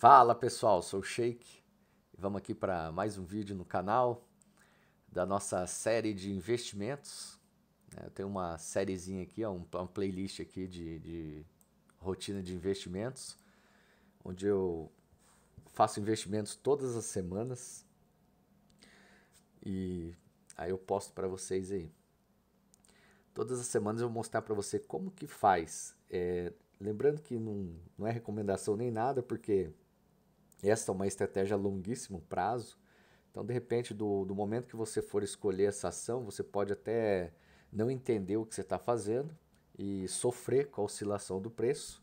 Fala pessoal, sou o Sheik. Vamos aqui para mais um vídeo no canal da nossa série de investimentos. Né? Eu tenho uma sériezinha aqui, uma playlist aqui de, de rotina de investimentos, onde eu faço investimentos todas as semanas e aí eu posto para vocês aí. Todas as semanas eu vou mostrar para você como que faz. É, lembrando que não, não é recomendação nem nada, porque esta é uma estratégia a longuíssimo prazo. Então, de repente, do, do momento que você for escolher essa ação, você pode até não entender o que você está fazendo e sofrer com a oscilação do preço.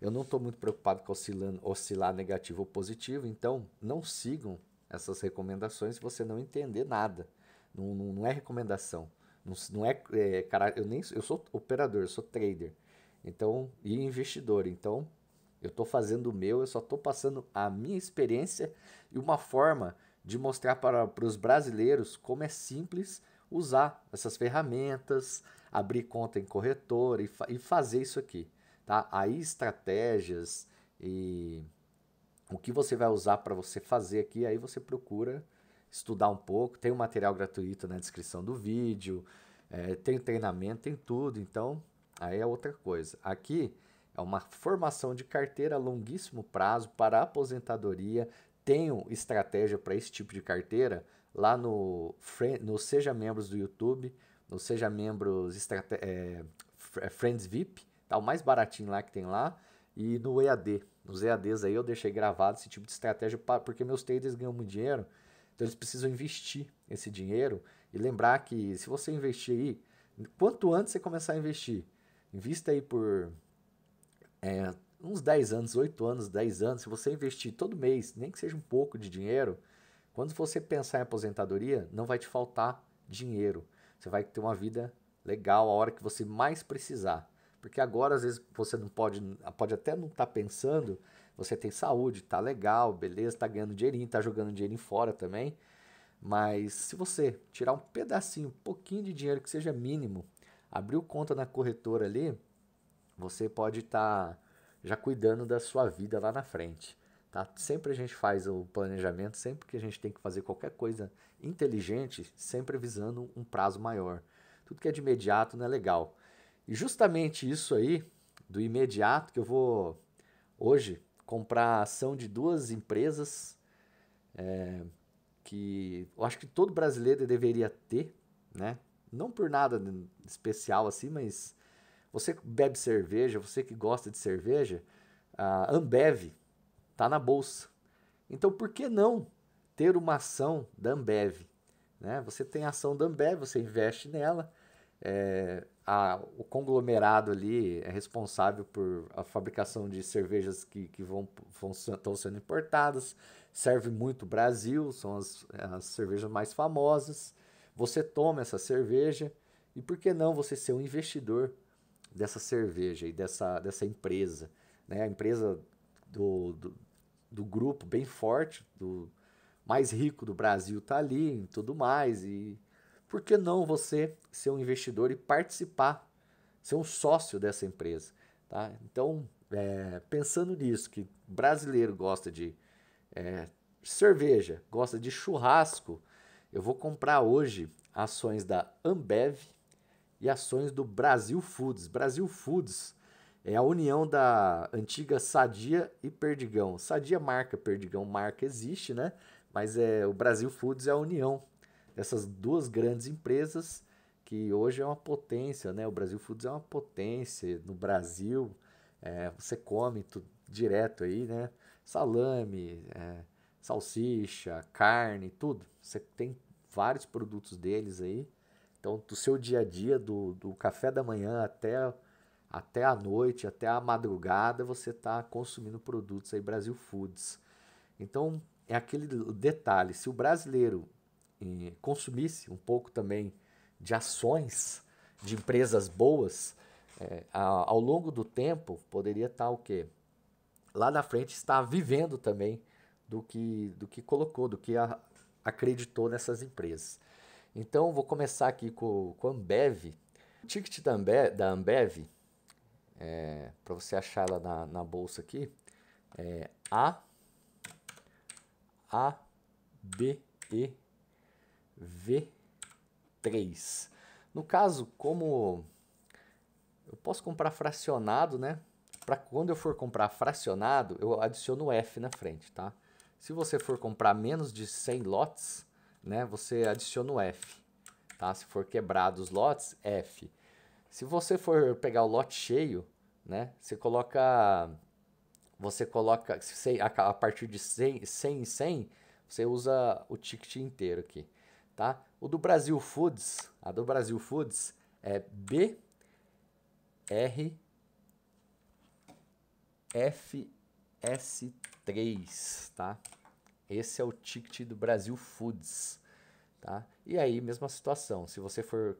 Eu não estou muito preocupado com oscilar, oscilar negativo ou positivo, então não sigam essas recomendações se você não entender nada. Não, não, não é recomendação. Não, não é, é cara, eu nem eu sou operador, eu sou trader. Então, e investidor. Então, eu estou fazendo o meu, eu só estou passando a minha experiência e uma forma de mostrar para, para os brasileiros como é simples usar essas ferramentas, abrir conta em corretora e, fa e fazer isso aqui. Tá? Aí estratégias e o que você vai usar para você fazer aqui, aí você procura estudar um pouco. Tem o um material gratuito na descrição do vídeo, é, tem treinamento, tem tudo. Então, aí é outra coisa. Aqui é uma formação de carteira a longuíssimo prazo para aposentadoria. Tenho estratégia para esse tipo de carteira lá no, no Seja Membros do YouTube, no Seja Membros Estrate é, é Friends VIP, tá o mais baratinho lá que tem lá, e no EAD. Nos EADs aí eu deixei gravado esse tipo de estratégia pra, porque meus traders ganham muito dinheiro, então eles precisam investir esse dinheiro e lembrar que se você investir aí, quanto antes você começar a investir, invista aí por é, uns 10 anos, 8 anos, 10 anos, se você investir todo mês, nem que seja um pouco de dinheiro, quando você pensar em aposentadoria, não vai te faltar dinheiro. Você vai ter uma vida legal a hora que você mais precisar. Porque agora, às vezes, você não pode, pode até não estar tá pensando, você tem saúde, tá legal, beleza, tá ganhando dinheirinho, tá jogando dinheiro fora também. Mas se você tirar um pedacinho, um pouquinho de dinheiro que seja mínimo, abrir conta na corretora ali, você pode estar tá já cuidando da sua vida lá na frente. Tá? Sempre a gente faz o planejamento, sempre que a gente tem que fazer qualquer coisa inteligente, sempre visando um prazo maior. Tudo que é de imediato não é legal. E justamente isso aí, do imediato, que eu vou hoje comprar a ação de duas empresas é, que eu acho que todo brasileiro deveria ter, né? Não por nada especial assim, mas você que bebe cerveja, você que gosta de cerveja, a Ambev está na bolsa. Então, por que não ter uma ação da Ambev? Né? Você tem a ação da Ambev, você investe nela. É, a, o conglomerado ali é responsável por a fabricação de cervejas que, que vão, vão, estão sendo importadas, serve muito o Brasil, são as, as cervejas mais famosas. Você toma essa cerveja e por que não você ser um investidor dessa cerveja e dessa, dessa empresa. Né? A empresa do, do, do grupo bem forte, do mais rico do Brasil tá ali e tudo mais. E por que não você ser um investidor e participar, ser um sócio dessa empresa? Tá? Então, é, pensando nisso, que brasileiro gosta de é, cerveja, gosta de churrasco, eu vou comprar hoje ações da Ambev, e ações do Brasil Foods. Brasil Foods é a união da antiga Sadia e Perdigão. Sadia marca, Perdigão marca existe, né? Mas é o Brasil Foods é a união dessas duas grandes empresas que hoje é uma potência, né? O Brasil Foods é uma potência no Brasil. É, você come tudo direto aí, né? Salame, é, salsicha, carne, tudo. Você tem vários produtos deles aí então, do seu dia a dia, do, do café da manhã até, até a noite, até a madrugada, você está consumindo produtos aí Brasil Foods. Então, é aquele detalhe: se o brasileiro eh, consumisse um pouco também de ações de empresas boas, eh, ao longo do tempo, poderia estar tá, o quê? Lá na frente, estar vivendo também do que, do que colocou, do que a, acreditou nessas empresas. Então, vou começar aqui com, com a Ambev. O ticket da Ambev, da Ambev é, para você achar ela na, na bolsa aqui, é A, A, B, E, V, 3. No caso, como eu posso comprar fracionado, né? Para quando eu for comprar fracionado, eu adiciono F na frente, tá? Se você for comprar menos de 100 lotes, né, você adiciona o F. Tá? Se for quebrado os lotes, F. Se você for pegar o lote cheio, né, você coloca você coloca a partir de 100, 100 em 100, você usa o ticket inteiro aqui, tá? O do Brasil Foods, a do Brasil Foods é B R F S3, tá? Esse é o ticket do Brasil Foods. Tá? E aí, mesma situação. Se você for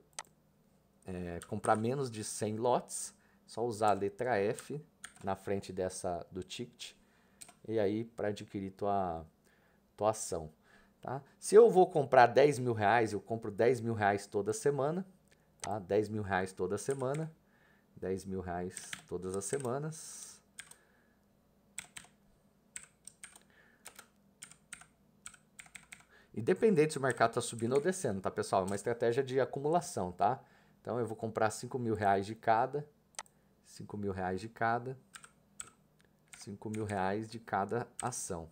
é, comprar menos de 100 lotes, só usar a letra F na frente dessa do ticket e aí para adquirir tua, tua ação. Tá? Se eu vou comprar 10 mil reais, eu compro 10 mil reais toda semana. Tá? 10 mil reais toda semana. 10 mil reais todas as semanas. Independente se o mercado está subindo ou descendo, tá, pessoal? É uma estratégia de acumulação, tá? Então eu vou comprar 5 mil reais de cada, 5 mil reais de cada, 5 mil reais de cada ação,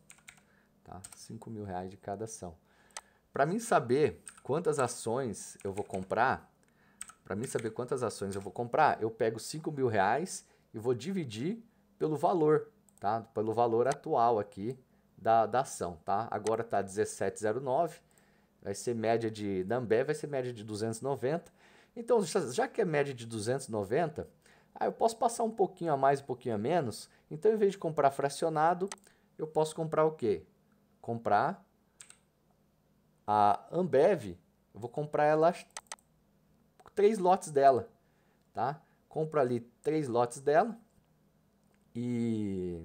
tá? 5 mil reais de cada ação. Para mim saber quantas ações eu vou comprar, para mim saber quantas ações eu vou comprar, eu pego 5 mil reais e vou dividir pelo valor, tá? Pelo valor atual aqui da, da ação, tá? Agora está 17,09, vai ser média de, da Ambev vai ser média de 290. Então, já que é média de 290, ah, eu posso passar um pouquinho a mais, um pouquinho a menos. Então, em vez de comprar fracionado, eu posso comprar o quê? Comprar a Ambev, eu vou comprar ela três lotes dela, tá? Compro ali três lotes dela e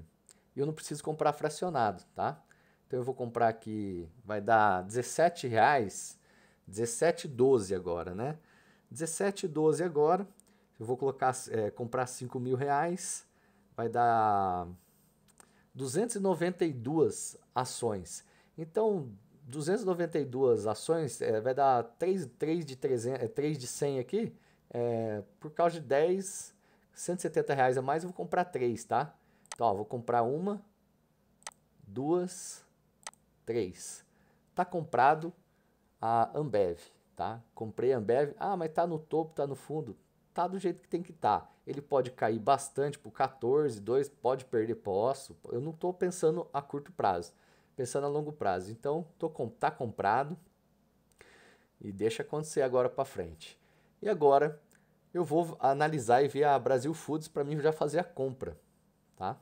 e eu não preciso comprar fracionado, tá? Então eu vou comprar aqui, vai dar R$17,00, 17,12 agora, né? 17,12 agora. Eu vou colocar, é, comprar 5 vai dar 292 ações. Então, 292 ações é, vai dar 3, 3, de 300, 3 é, de 100 aqui. É, por causa de 10, R$170,00 a mais, eu vou comprar 3, tá? Então, ó, vou comprar uma, duas, três. Tá comprado a Ambev, tá? Comprei a Ambev. Ah, mas tá no topo, tá no fundo. Tá do jeito que tem que estar. Tá. Ele pode cair bastante pro 14, 2, pode perder posso. Eu não tô pensando a curto prazo, pensando a longo prazo. Então, tô com, tá comprado e deixa acontecer agora para frente. E agora eu vou analisar e ver a Brasil Foods para mim já fazer a compra, tá?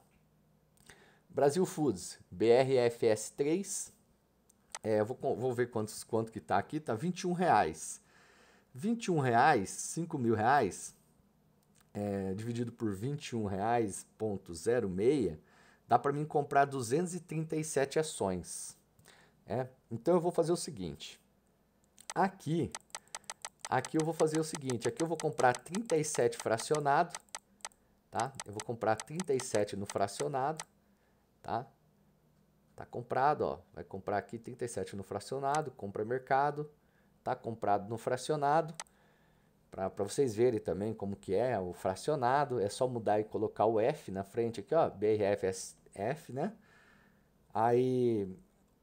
Brasil Foods, BRFS3. É, vou, vou ver quantos, quanto que tá aqui, tá 21 reais. 21 reais, 5 mil reais, é, dividido por 21 reais, ponto 06, dá para mim comprar 237 ações. É? Então eu vou fazer o seguinte. Aqui, aqui eu vou fazer o seguinte, aqui eu vou comprar 37 fracionado, tá? Eu vou comprar 37 no fracionado tá? Tá comprado, ó. Vai comprar aqui 37 no fracionado, compra mercado, tá comprado no fracionado. Para vocês verem também como que é o fracionado, é só mudar e colocar o F na frente aqui, ó, BRFSF, né? Aí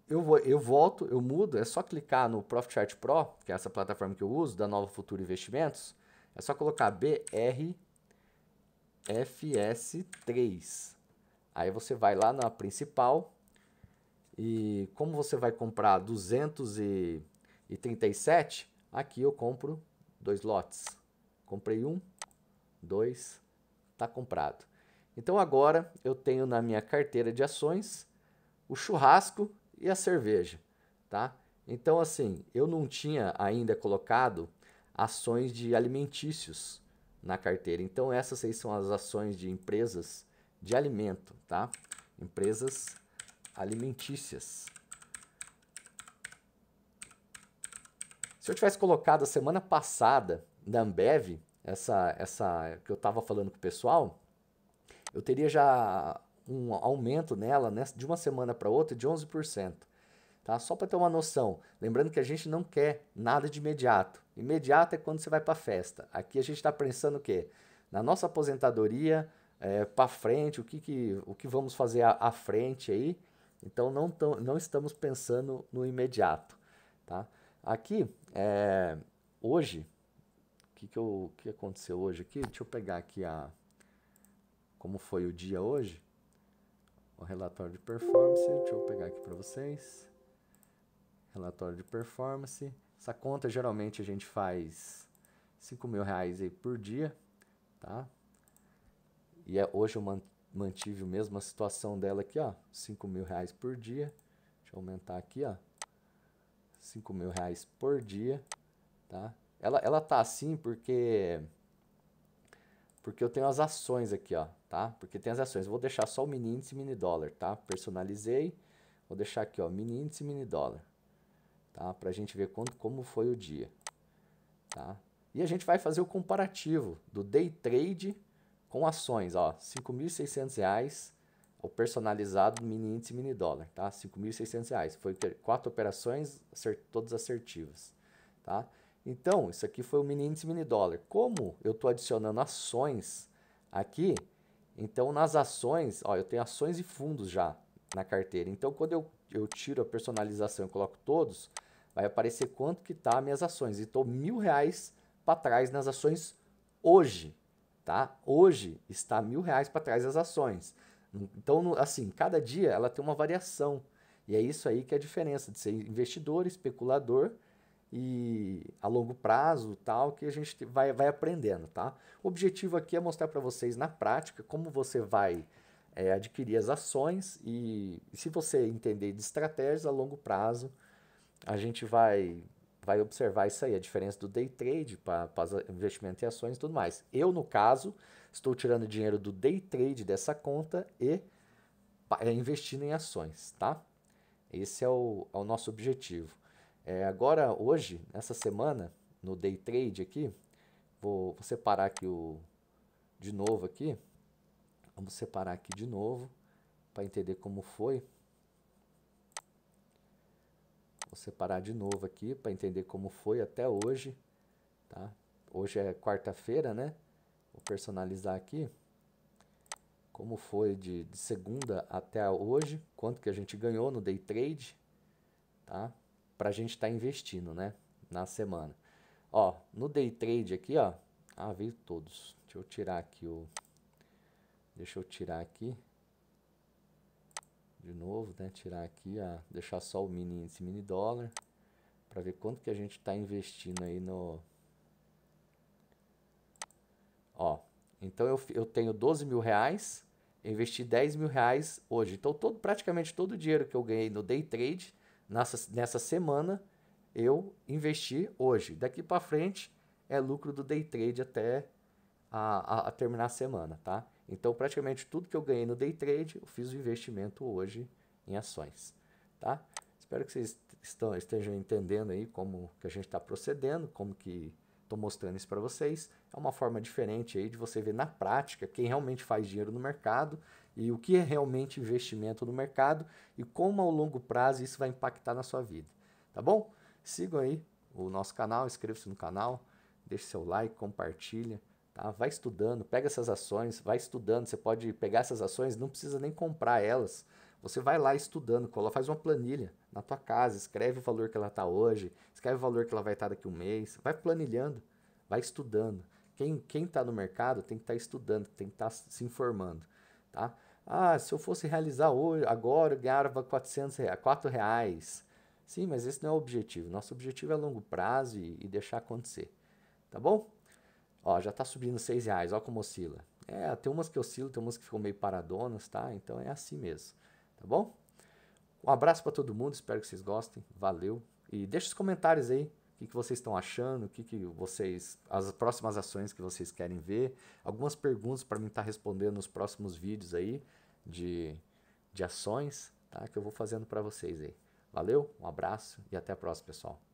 eu, vou, eu volto, eu mudo, é só clicar no Profit Chart Pro, que é essa plataforma que eu uso, da Nova Futuro Investimentos, é só colocar BRFS3. Aí você vai lá na principal e como você vai comprar 237, aqui eu compro dois lotes. Comprei um, dois, tá comprado. Então agora eu tenho na minha carteira de ações o churrasco e a cerveja, tá? Então assim, eu não tinha ainda colocado ações de alimentícios na carteira. Então essas aí são as ações de empresas de alimento, tá? Empresas alimentícias. Se eu tivesse colocado a semana passada da Ambev, essa, essa que eu estava falando com o pessoal, eu teria já um aumento nela né, de uma semana para outra de 11%. Tá? Só para ter uma noção. Lembrando que a gente não quer nada de imediato. Imediato é quando você vai para a festa. Aqui a gente está pensando o quê? Na nossa aposentadoria, é, eh, para frente, o que, que, o que vamos fazer à, frente aí. Então não, tão, não estamos pensando no imediato. Tá? Aqui, é, hoje, o que, que, que aconteceu hoje aqui? Deixa eu pegar aqui a como foi o dia hoje. O relatório de performance, deixa eu pegar aqui para vocês. Relatório de performance. Essa conta geralmente a gente faz 5 mil reais aí por dia, tá? E é, hoje eu mantive o mesma situação dela aqui, ó. 5 mil reais por dia. Deixa eu aumentar aqui, ó. 5 mil reais por dia, tá? Ela, ela tá assim porque... Porque eu tenho as ações aqui, ó, tá? Porque tem as ações. Vou deixar só o mini índice e mini dólar, tá? Personalizei. Vou deixar aqui, ó, mini índice e mini dólar. Tá? Pra gente ver quando, como foi o dia, tá? E a gente vai fazer o comparativo do day trade com ações, ó, R$ 5.600 o personalizado mini índice mini dólar, tá? R$ 5.600. Foi ter quatro operações, todas assertivas, tá? Então, isso aqui foi o mini índice mini dólar. Como eu estou adicionando ações aqui, então nas ações, ó, eu tenho ações e fundos já na carteira. Então, quando eu, eu tiro a personalização e coloco todos, vai aparecer quanto que tá minhas ações. E estou mil reais para trás nas ações hoje, tá? Hoje está mil reais para trás as ações. Então, assim, cada dia ela tem uma variação. E é isso aí que é a diferença de ser investidor, especulador e a longo prazo, tal, que a gente vai, vai aprendendo, tá? O objetivo aqui é mostrar para vocês na prática como você vai é, adquirir as ações e, e se você entender de estratégias a longo prazo, a gente vai vai observar isso aí, a diferença do day trade para investimento em ações e tudo mais. Eu, no caso, estou tirando dinheiro do day trade dessa conta e é, investindo em ações, tá? Esse é o, é o nosso objetivo. É, agora, hoje, nessa semana, no day trade aqui, vou, vou separar aqui o, de novo aqui. Vamos separar aqui de novo para entender como foi. Vou separar de novo aqui para entender como foi até hoje. Tá? Hoje é quarta-feira, né? Vou personalizar aqui. Como foi de, de segunda até hoje, quanto que a gente ganhou no day trade, tá? Para a gente estar tá investindo, né? Na semana. Ó, no day trade aqui, ó. Ah, veio todos. Deixa eu tirar aqui o... Deixa eu tirar aqui de novo, né, tirar aqui, a, deixar só o mini índice mini dólar, para ver quanto que a gente está investindo aí no... Ó, então eu, eu tenho 12 mil reais, investi 10 mil reais hoje. Então todo, praticamente todo o dinheiro que eu ganhei no day trade, nessa, nessa semana, eu investi hoje. Daqui para frente é lucro do day trade até a, a, a terminar a semana, tá? Então, praticamente tudo que eu ganhei no day trade, eu fiz o investimento hoje em ações, tá? Espero que vocês estão, estejam entendendo aí como que a gente está procedendo, como que estou mostrando isso para vocês. É uma forma diferente aí de você ver na prática quem realmente faz dinheiro no mercado e o que é realmente investimento no mercado e como ao longo prazo isso vai impactar na sua vida, tá bom? Sigam aí o nosso canal, inscreva-se no canal, deixe seu like, compartilha Tá? Vai estudando, pega essas ações, vai estudando. Você pode pegar essas ações, não precisa nem comprar elas. Você vai lá estudando, faz uma planilha na tua casa, escreve o valor que ela está hoje, escreve o valor que ela vai estar tá daqui a um mês, vai planilhando, vai estudando. Quem está no mercado tem que estar tá estudando, tem que estar tá se informando. Tá? Ah, se eu fosse realizar hoje, agora eu ganhava 400 reais, 4 reais. Sim, mas esse não é o objetivo. Nosso objetivo é longo prazo e, e deixar acontecer. Tá bom? Ó, já está subindo 6 reais, ó como oscila. É, tem umas que oscilam, tem umas que ficam meio paradonas, tá? Então é assim mesmo, tá bom? Um abraço para todo mundo, espero que vocês gostem, valeu. E deixa os comentários aí, o que, que vocês estão achando, o que, que vocês, as próximas ações que vocês querem ver. Algumas perguntas para mim estar tá respondendo nos próximos vídeos aí de, de ações, tá? Que eu vou fazendo para vocês aí. Valeu, um abraço e até a próxima, pessoal.